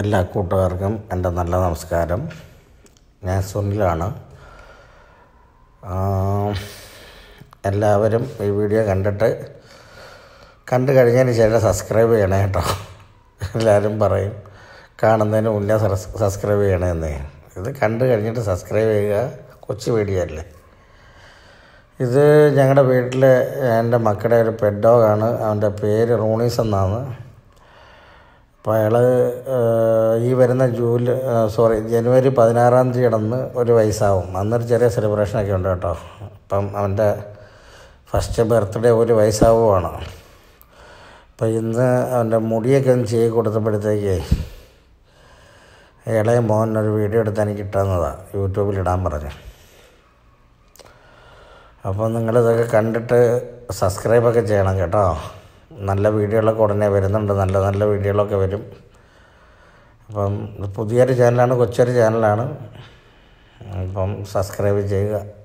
എല്ലാ കൂട്ടുകാർക്കും എൻ്റെ നല്ല നമസ്കാരം ഞാൻ സുനിലാണ് എല്ലാവരും ഈ വീഡിയോ കണ്ടിട്ട് കണ്ടു കഴിഞ്ഞതിന് ശേഷം സബ്സ്ക്രൈബ് ചെയ്യണേ കേട്ടോ എല്ലാവരും പറയും കാണുന്നതിന് മുന്നേ സബ്സ്ക്രൈബ് ചെയ്യണമെന്ന് ഇത് കണ്ടു കഴിഞ്ഞിട്ട് സബ്സ്ക്രൈബ് ചെയ്യുക കൊച്ചു വീഡിയോ അല്ലേ ഇത് ഞങ്ങളുടെ വീട്ടിലെ എൻ്റെ മക്കളുടെ ഒരു പെഡോഗാണ് അവൻ്റെ പേര് റൂണീസ് എന്നാണ് അപ്പോൾ അയാൾ ഈ വരുന്ന ജൂലൈ സോറി ജനുവരി പതിനാറാം തീയതി അന്ന് ഒരു വയസ്സാവും അന്നൊരു ചെറിയ സെലിബ്രേഷനൊക്കെ ഉണ്ട് കേട്ടോ അപ്പം അവൻ്റെ ഫസ്റ്റ് ബർത്ത്ഡേ ഒരു വയസ്സാവുമാണ് അപ്പോൾ ഇന്ന് അവൻ്റെ മുടിയൊക്കെ ഒന്ന് ചെയ്ത് കൊടുത്തപ്പോഴത്തേക്കേ ഇളയ മോഹനൊരു വീഡിയോ എടുത്ത് എനിക്ക് ഇട്ടുന്നതാണ് യൂട്യൂബിൽ ഇടാൻ പറഞ്ഞു അപ്പോൾ നിങ്ങളിതൊക്കെ കണ്ടിട്ട് സബ്സ്ക്രൈബൊക്കെ ചെയ്യണം കേട്ടോ നല്ല വീഡിയോകളൊക്കെ ഉടനെ വരുന്നുണ്ട് നല്ല നല്ല വീഡിയോകളൊക്കെ വരും അപ്പം പുതിയൊരു ചാനലാണ് കൊച്ചൊരു ചാനലാണ് അപ്പം സബ്സ്ക്രൈബ് ചെയ്യുക